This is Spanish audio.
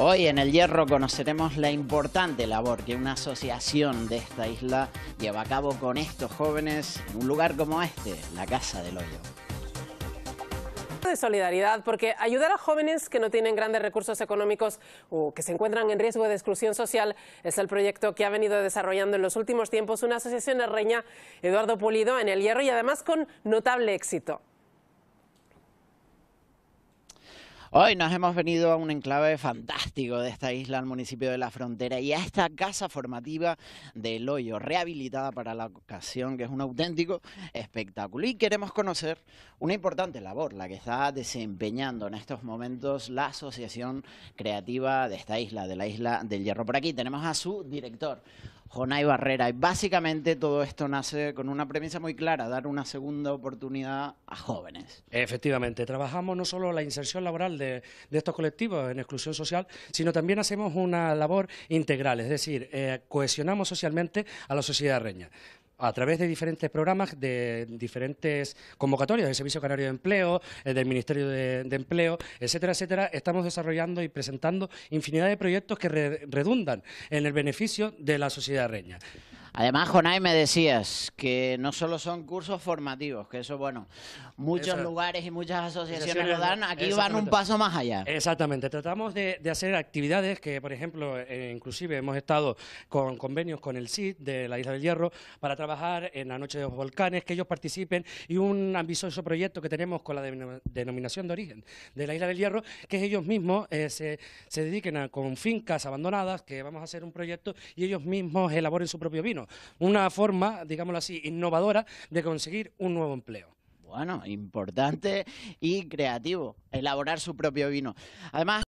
Hoy en El Hierro conoceremos la importante labor que una asociación de esta isla lleva a cabo con estos jóvenes en un lugar como este, la Casa del Hoyo de solidaridad, porque ayudar a jóvenes que no tienen grandes recursos económicos o que se encuentran en riesgo de exclusión social es el proyecto que ha venido desarrollando en los últimos tiempos una asociación herreña, Eduardo Pulido, en El Hierro y además con notable éxito. Hoy nos hemos venido a un enclave fantástico de esta isla, al municipio de La Frontera, y a esta casa formativa del hoyo, rehabilitada para la ocasión, que es un auténtico espectáculo. Y queremos conocer una importante labor, la que está desempeñando en estos momentos la Asociación Creativa de esta isla, de la Isla del Hierro. Por aquí tenemos a su director, Jonay Barrera. Y básicamente todo esto nace con una premisa muy clara, dar una segunda oportunidad a jóvenes. Efectivamente, trabajamos no solo la inserción laboral de, estos colectivos en exclusión social, sino también hacemos una labor integral, es decir, eh, cohesionamos socialmente a la sociedad reña a través de diferentes programas, de diferentes convocatorias del Servicio Canario de Empleo, eh, del Ministerio de, Empleo, etcétera, etcétera, estamos desarrollando y presentando infinidad de proyectos que redundan en el beneficio de la sociedad reña. Además, Jonay, me decías que no solo son cursos formativos, que eso, bueno, muchos lugares y muchas asociaciones lo dan, aquí van un paso más allá. Exactamente, tratamos de, hacer actividades que, por ejemplo, eh, inclusive hemos estado con convenios con el CID de la Isla del Hierro para trabajar en la Noche de los Volcanes, que ellos participen y un ambicioso proyecto que tenemos con la denominación de origen de la Isla del Hierro, que ellos mismos eh, se, se dediquen a, con fincas abandonadas, que vamos a hacer un proyecto y ellos mismos elaboren su propio vino. Una forma, digámoslo así, innovadora de conseguir un nuevo empleo. Bueno, importante y creativo, elaborar su propio vino. Además,